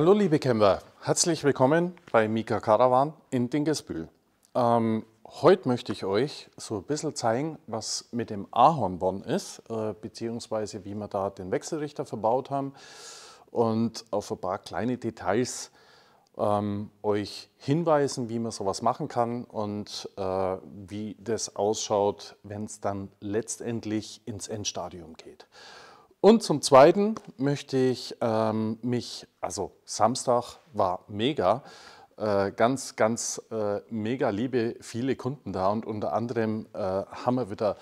Hallo liebe Camper, herzlich willkommen bei Mika Caravan in Dingesbühl. Ähm, heute möchte ich euch so ein bisschen zeigen, was mit dem Ahornbon ist, äh, beziehungsweise wie wir da den Wechselrichter verbaut haben und auf ein paar kleine Details ähm, euch hinweisen, wie man sowas machen kann und äh, wie das ausschaut, wenn es dann letztendlich ins Endstadium geht. Und zum Zweiten möchte ich ähm, mich, also Samstag war mega, äh, ganz, ganz äh, mega liebe viele Kunden da und unter anderem äh, haben wir wieder,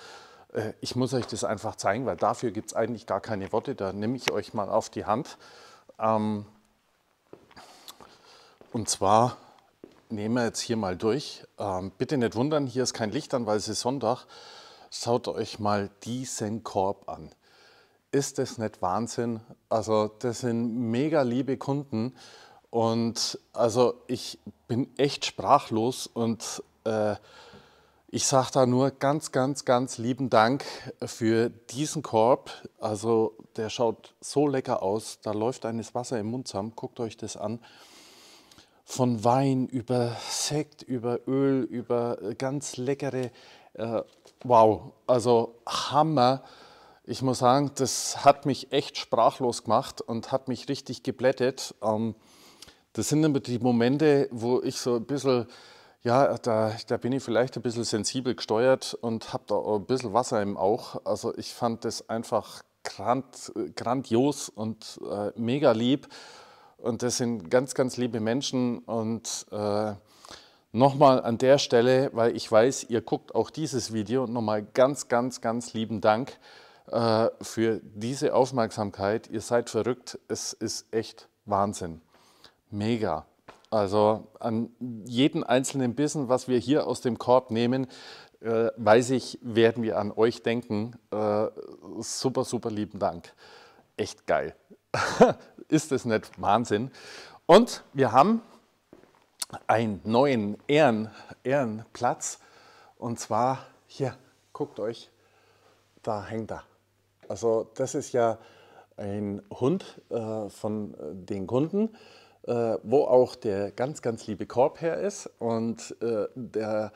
äh, ich muss euch das einfach zeigen, weil dafür gibt es eigentlich gar keine Worte, da nehme ich euch mal auf die Hand. Ähm, und zwar nehmen wir jetzt hier mal durch. Ähm, bitte nicht wundern, hier ist kein Licht an, weil es ist Sonntag. Schaut euch mal diesen Korb an ist das nicht Wahnsinn? Also das sind mega liebe Kunden und also ich bin echt sprachlos und äh, ich sage da nur ganz, ganz, ganz lieben Dank für diesen Korb. Also der schaut so lecker aus, da läuft eines Wasser im Mund zusammen, guckt euch das an. Von Wein über Sekt, über Öl, über ganz leckere, äh, wow, also Hammer. Ich muss sagen, das hat mich echt sprachlos gemacht und hat mich richtig geblättet. Ähm, das sind immer die Momente, wo ich so ein bisschen, ja, da, da bin ich vielleicht ein bisschen sensibel gesteuert und habe da ein bisschen Wasser im Auch. Also ich fand das einfach grand, grandios und äh, mega lieb. Und das sind ganz, ganz liebe Menschen. Und äh, nochmal an der Stelle, weil ich weiß, ihr guckt auch dieses Video, nochmal ganz, ganz, ganz lieben Dank. Äh, für diese Aufmerksamkeit. Ihr seid verrückt. Es ist echt Wahnsinn. Mega. Also an jeden einzelnen Bissen, was wir hier aus dem Korb nehmen, äh, weiß ich, werden wir an euch denken. Äh, super, super lieben Dank. Echt geil. ist das nicht Wahnsinn? Und wir haben einen neuen Ehren, Ehrenplatz. Und zwar hier, guckt euch, da hängt er. Also das ist ja ein Hund äh, von äh, den Kunden, äh, wo auch der ganz, ganz liebe Korb her ist. Und äh, der,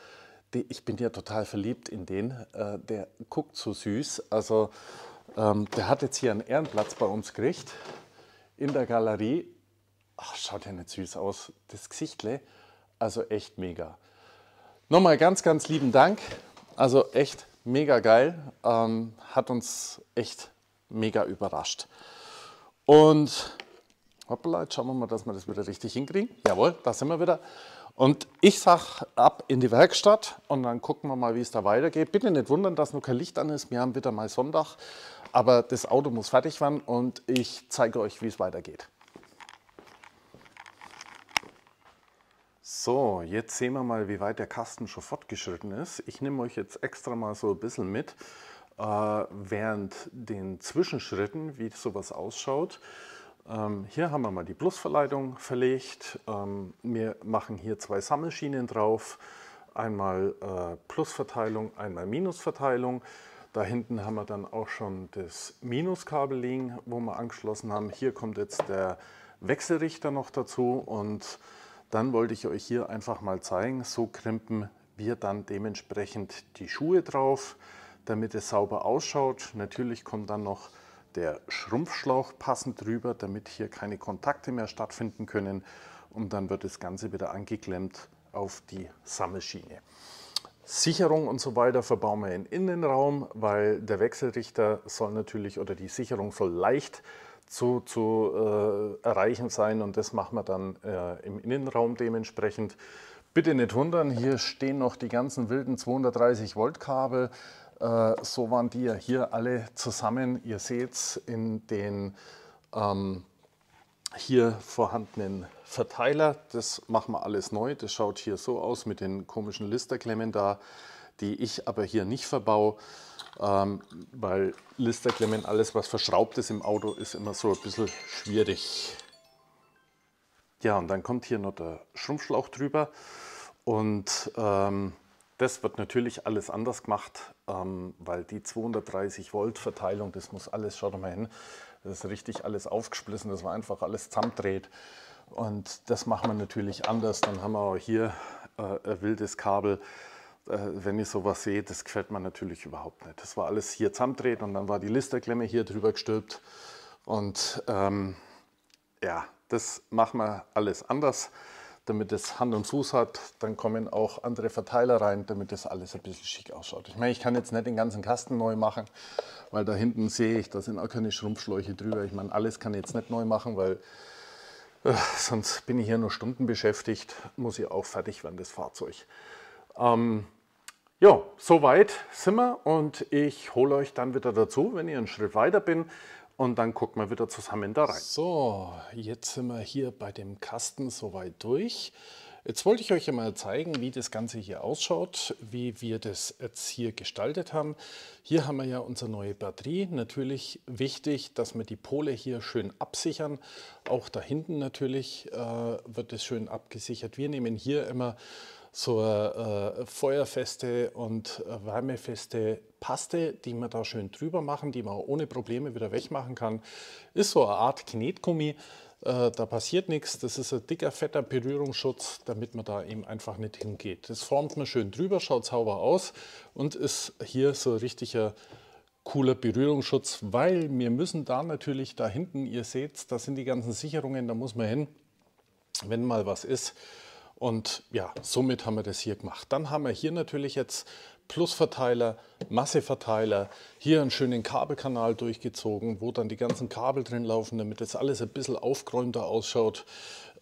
die, ich bin ja total verliebt in den. Äh, der guckt so süß. Also ähm, der hat jetzt hier einen Ehrenplatz bei uns gekriegt in der Galerie. Ach, schaut ja nicht süß aus, das Gesichtle. Also echt mega. Nochmal ganz, ganz lieben Dank. Also echt mega geil, ähm, hat uns echt mega überrascht. Und hoppla, jetzt schauen wir mal, dass wir das wieder richtig hinkriegen. Jawohl, da sind wir wieder. Und ich sag ab in die Werkstatt und dann gucken wir mal, wie es da weitergeht. Bitte nicht wundern, dass noch kein Licht an ist. Wir haben wieder mal Sonntag, aber das Auto muss fertig werden und ich zeige euch, wie es weitergeht. So, jetzt sehen wir mal, wie weit der Kasten schon fortgeschritten ist. Ich nehme euch jetzt extra mal so ein bisschen mit, äh, während den Zwischenschritten, wie sowas ausschaut. Ähm, hier haben wir mal die Plusverleitung verlegt. Ähm, wir machen hier zwei Sammelschienen drauf. Einmal äh, Plusverteilung, einmal Minusverteilung. Da hinten haben wir dann auch schon das Minuskabel liegen, wo wir angeschlossen haben. Hier kommt jetzt der Wechselrichter noch dazu und dann wollte ich euch hier einfach mal zeigen, so krimpen wir dann dementsprechend die Schuhe drauf, damit es sauber ausschaut. Natürlich kommt dann noch der Schrumpfschlauch passend drüber, damit hier keine Kontakte mehr stattfinden können und dann wird das Ganze wieder angeklemmt auf die Sammelschiene. Sicherung und so weiter verbauen wir in den Innenraum, weil der Wechselrichter soll natürlich oder die Sicherung soll leicht zu, zu äh, erreichen sein und das machen wir dann äh, im Innenraum dementsprechend. Bitte nicht wundern, hier stehen noch die ganzen wilden 230 Volt Kabel. Äh, so waren die ja hier alle zusammen. Ihr seht es in den ähm, hier vorhandenen Verteiler. Das machen wir alles neu. Das schaut hier so aus mit den komischen Listerklemmen da die ich aber hier nicht verbaue, ähm, weil Listerklemmen, alles, was verschraubt ist im Auto, ist immer so ein bisschen schwierig. Ja, und dann kommt hier noch der Schrumpfschlauch drüber und ähm, das wird natürlich alles anders gemacht, ähm, weil die 230 Volt Verteilung, das muss alles, schaut mal hin, das ist richtig alles aufgesplissen, das war einfach alles zusammendreht. Und das machen wir natürlich anders. Dann haben wir auch hier äh, ein wildes Kabel, äh, wenn ich sowas sehe, das gefällt mir natürlich überhaupt nicht. Das war alles hier zusammendreht und dann war die Listerklemme hier drüber gestülpt. Und ähm, ja, das machen wir alles anders, damit es Hand und Fuß hat. Dann kommen auch andere Verteiler rein, damit das alles ein bisschen schick ausschaut. Ich meine, ich kann jetzt nicht den ganzen Kasten neu machen, weil da hinten sehe ich, da sind auch keine Schrumpfschläuche drüber. Ich meine, alles kann ich jetzt nicht neu machen, weil äh, sonst bin ich hier nur Stunden beschäftigt, muss ich auch fertig werden, das Fahrzeug. Ähm, ja, soweit sind wir und ich hole euch dann wieder dazu, wenn ihr einen Schritt weiter bin und dann gucken wir wieder zusammen da rein. So, jetzt sind wir hier bei dem Kasten soweit durch. Jetzt wollte ich euch ja mal zeigen, wie das Ganze hier ausschaut, wie wir das jetzt hier gestaltet haben. Hier haben wir ja unsere neue Batterie. Natürlich wichtig, dass wir die Pole hier schön absichern. Auch da hinten natürlich äh, wird es schön abgesichert. Wir nehmen hier immer so eine äh, äh, feuerfeste und äh, wärmefeste Paste, die man da schön drüber machen, die man auch ohne Probleme wieder wegmachen kann. Ist so eine Art Knetgummi, äh, da passiert nichts. Das ist ein dicker, fetter Berührungsschutz, damit man da eben einfach nicht hingeht. Das formt man schön drüber, schaut sauber aus und ist hier so ein richtiger cooler Berührungsschutz, weil wir müssen da natürlich da hinten, ihr seht, da sind die ganzen Sicherungen, da muss man hin, wenn mal was ist. Und ja, somit haben wir das hier gemacht. Dann haben wir hier natürlich jetzt Plusverteiler, Masseverteiler, hier einen schönen Kabelkanal durchgezogen, wo dann die ganzen Kabel drin laufen, damit das alles ein bisschen aufgeräumter ausschaut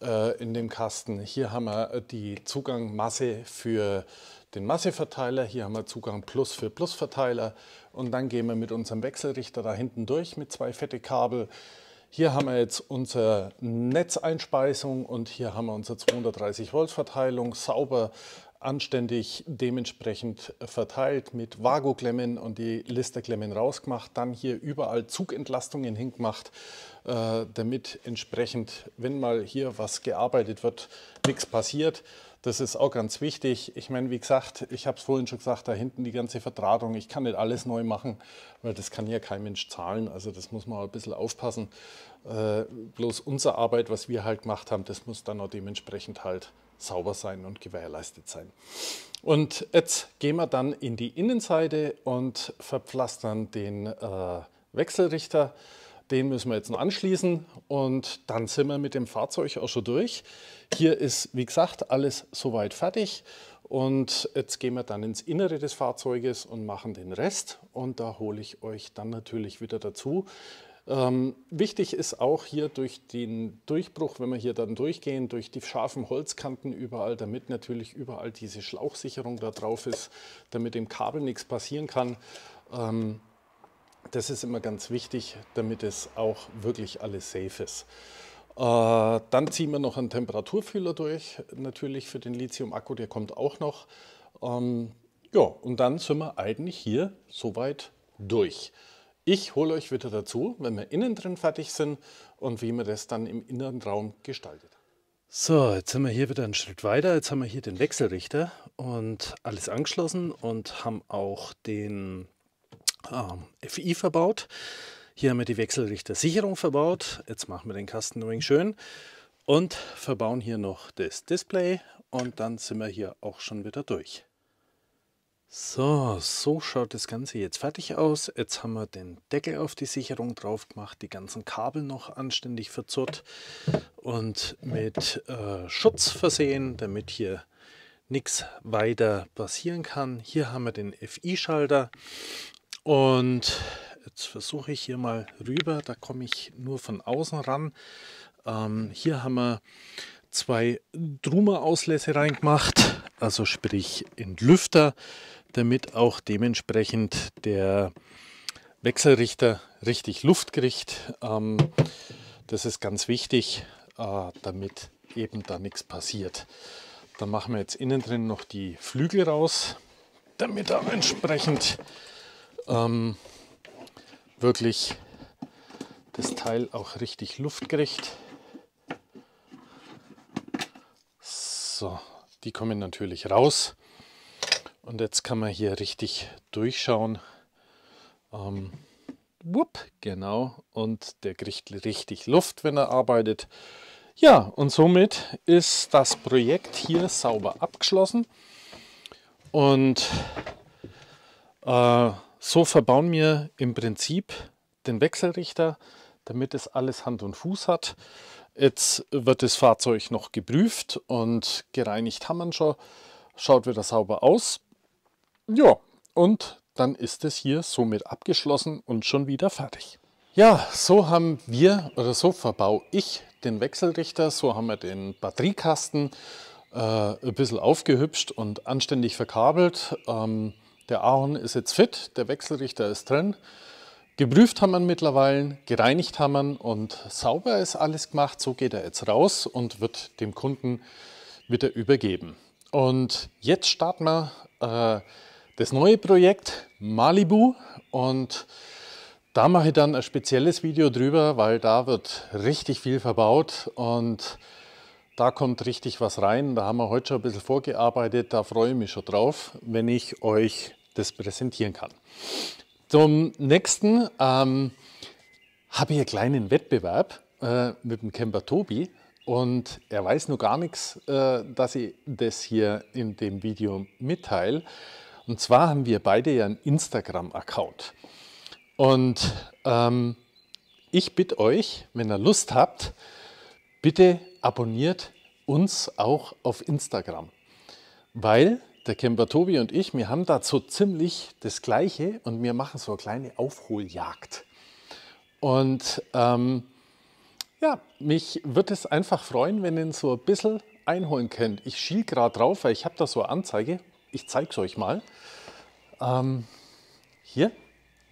äh, in dem Kasten. Hier haben wir äh, die Zugangmasse für den Masseverteiler, hier haben wir Zugang Plus für Plusverteiler und dann gehen wir mit unserem Wechselrichter da hinten durch mit zwei fette Kabel hier haben wir jetzt unsere Netzeinspeisung und hier haben wir unsere 230 Volt Verteilung sauber anständig dementsprechend verteilt mit Vago-Klemmen und die Listerklemmen rausgemacht, dann hier überall Zugentlastungen hingemacht, äh, damit entsprechend, wenn mal hier was gearbeitet wird, nichts passiert. Das ist auch ganz wichtig. Ich meine, wie gesagt, ich habe es vorhin schon gesagt, da hinten die ganze Vertratung. Ich kann nicht alles neu machen, weil das kann ja kein Mensch zahlen. Also das muss man ein bisschen aufpassen. Äh, bloß unsere Arbeit, was wir halt gemacht haben, das muss dann auch dementsprechend halt sauber sein und gewährleistet sein. Und jetzt gehen wir dann in die Innenseite und verpflastern den äh, Wechselrichter. Den müssen wir jetzt noch anschließen und dann sind wir mit dem Fahrzeug auch schon durch. Hier ist, wie gesagt, alles soweit fertig und jetzt gehen wir dann ins Innere des Fahrzeuges und machen den Rest und da hole ich euch dann natürlich wieder dazu. Ähm, wichtig ist auch hier durch den Durchbruch, wenn wir hier dann durchgehen, durch die scharfen Holzkanten überall, damit natürlich überall diese Schlauchsicherung da drauf ist, damit dem Kabel nichts passieren kann. Ähm, das ist immer ganz wichtig, damit es auch wirklich alles safe ist. Äh, dann ziehen wir noch einen Temperaturfühler durch, natürlich für den Lithium-Akku, der kommt auch noch. Ähm, ja, und dann sind wir eigentlich hier soweit durch. Ich hole euch wieder dazu, wenn wir innen drin fertig sind und wie man das dann im inneren Raum gestaltet. So, jetzt sind wir hier wieder einen Schritt weiter. Jetzt haben wir hier den Wechselrichter und alles angeschlossen und haben auch den Ah, FI verbaut. Hier haben wir die Wechselrichtersicherung verbaut. Jetzt machen wir den Kasten übrigens schön und verbauen hier noch das Display und dann sind wir hier auch schon wieder durch. So, so schaut das Ganze jetzt fertig aus. Jetzt haben wir den Deckel auf die Sicherung drauf gemacht, die ganzen Kabel noch anständig verzurrt und mit äh, Schutz versehen, damit hier nichts weiter passieren kann. Hier haben wir den FI-Schalter und jetzt versuche ich hier mal rüber, da komme ich nur von außen ran. Ähm, hier haben wir zwei Druma-Auslässe reingemacht, also sprich Entlüfter, damit auch dementsprechend der Wechselrichter richtig Luft kriegt. Ähm, das ist ganz wichtig, äh, damit eben da nichts passiert. Dann machen wir jetzt innen drin noch die Flügel raus, damit da entsprechend ähm, wirklich das Teil auch richtig Luft kriegt. So, die kommen natürlich raus. Und jetzt kann man hier richtig durchschauen. Ähm, whoop, genau. Und der kriegt richtig Luft, wenn er arbeitet. Ja, und somit ist das Projekt hier sauber abgeschlossen. Und äh, so verbauen wir im Prinzip den Wechselrichter, damit es alles Hand und Fuß hat. Jetzt wird das Fahrzeug noch geprüft und gereinigt haben wir schon. Schaut wieder sauber aus. Ja, und dann ist es hier somit abgeschlossen und schon wieder fertig. Ja, so haben wir oder so verbau ich den Wechselrichter, so haben wir den Batteriekasten äh, ein bisschen aufgehübscht und anständig verkabelt. Ähm, der Ahorn ist jetzt fit, der Wechselrichter ist drin. Geprüft haben wir ihn mittlerweile, gereinigt haben wir ihn und sauber ist alles gemacht. So geht er jetzt raus und wird dem Kunden wieder übergeben. Und jetzt starten wir äh, das neue Projekt Malibu und da mache ich dann ein spezielles Video drüber, weil da wird richtig viel verbaut und da kommt richtig was rein. Da haben wir heute schon ein bisschen vorgearbeitet, da freue ich mich schon drauf, wenn ich euch das präsentieren kann. Zum nächsten ähm, habe ich einen kleinen Wettbewerb äh, mit dem Camper Tobi und er weiß nur gar nichts, äh, dass ich das hier in dem Video mitteile. Und zwar haben wir beide ja einen Instagram-Account. Und ähm, ich bitte euch, wenn ihr Lust habt, bitte abonniert uns auch auf Instagram, weil der Camper Tobi und ich, wir haben dazu ziemlich das Gleiche und wir machen so eine kleine Aufholjagd. Und ähm, ja, mich würde es einfach freuen, wenn ihr so ein bisschen einholen könnt. Ich schiel gerade drauf, weil ich habe da so eine Anzeige. Ich zeige es euch mal. Ähm, hier.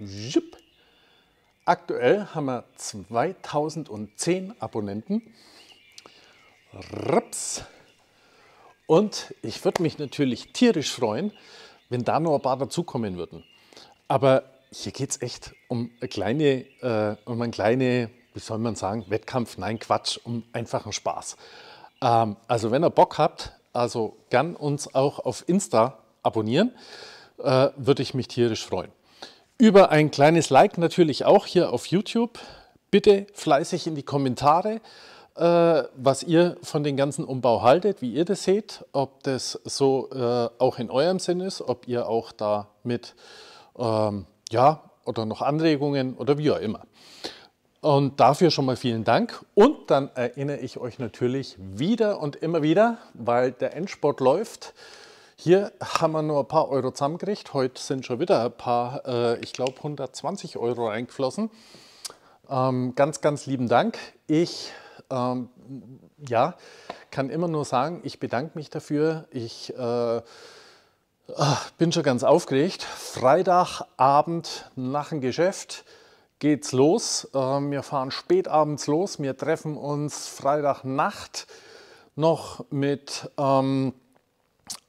Zip. Aktuell haben wir 2010 Abonnenten. Raps. Und ich würde mich natürlich tierisch freuen, wenn da noch ein paar dazukommen würden. Aber hier geht es echt um eine kleine, äh, um eine kleine, wie soll man sagen, Wettkampf, nein, Quatsch, um einfachen Spaß. Ähm, also wenn ihr Bock habt, also gern uns auch auf Insta abonnieren, äh, würde ich mich tierisch freuen. Über ein kleines Like natürlich auch hier auf YouTube. Bitte fleißig in die Kommentare. Äh, was ihr von dem ganzen Umbau haltet, wie ihr das seht, ob das so äh, auch in eurem Sinn ist, ob ihr auch da mit, ähm, ja, oder noch Anregungen oder wie auch immer. Und dafür schon mal vielen Dank. Und dann erinnere ich euch natürlich wieder und immer wieder, weil der Endsport läuft. Hier haben wir nur ein paar Euro zusammengekriegt. Heute sind schon wieder ein paar, äh, ich glaube, 120 Euro reingeflossen. Ähm, ganz, ganz lieben Dank. Ich ähm, ja, kann immer nur sagen, ich bedanke mich dafür. Ich äh, ah, bin schon ganz aufgeregt. Freitagabend nach dem Geschäft geht's los. Äh, wir fahren spätabends los. Wir treffen uns Freitagnacht noch mit ähm,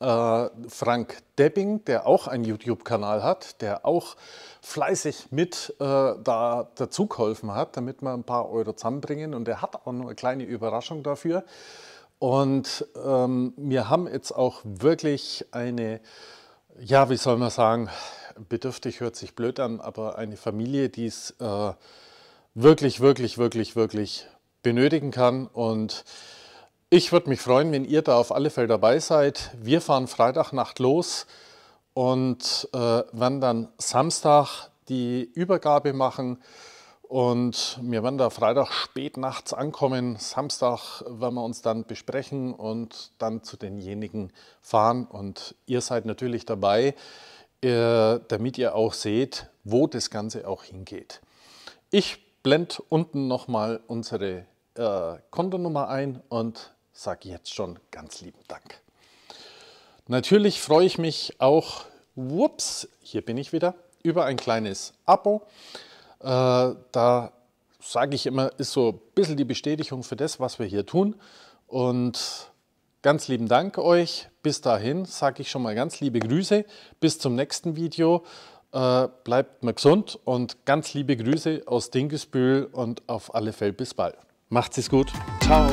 äh, Frank Debbing, der auch einen YouTube-Kanal hat, der auch fleißig mit äh, da dazugeholfen hat, damit wir ein paar Euro zusammenbringen. Und er hat auch noch eine kleine Überraschung dafür. Und ähm, wir haben jetzt auch wirklich eine, ja, wie soll man sagen, bedürftig hört sich blöd an, aber eine Familie, die es äh, wirklich, wirklich, wirklich, wirklich benötigen kann. Und ich würde mich freuen, wenn ihr da auf alle Fälle dabei seid. Wir fahren Freitagnacht los und äh, werden dann Samstag die Übergabe machen. Und wir werden da Freitag spät nachts ankommen. Samstag werden wir uns dann besprechen und dann zu denjenigen fahren. Und ihr seid natürlich dabei, äh, damit ihr auch seht, wo das Ganze auch hingeht. Ich blende unten nochmal unsere äh, Kontonummer ein und sage jetzt schon ganz lieben Dank. Natürlich freue ich mich auch, whoops, hier bin ich wieder, über ein kleines Abo. Äh, da sage ich immer, ist so ein bisschen die Bestätigung für das, was wir hier tun. Und ganz lieben Dank euch. Bis dahin sage ich schon mal ganz liebe Grüße. Bis zum nächsten Video. Äh, bleibt mir gesund und ganz liebe Grüße aus Dingesbühl und auf alle Fälle bis bald. Macht's es gut. Ciao.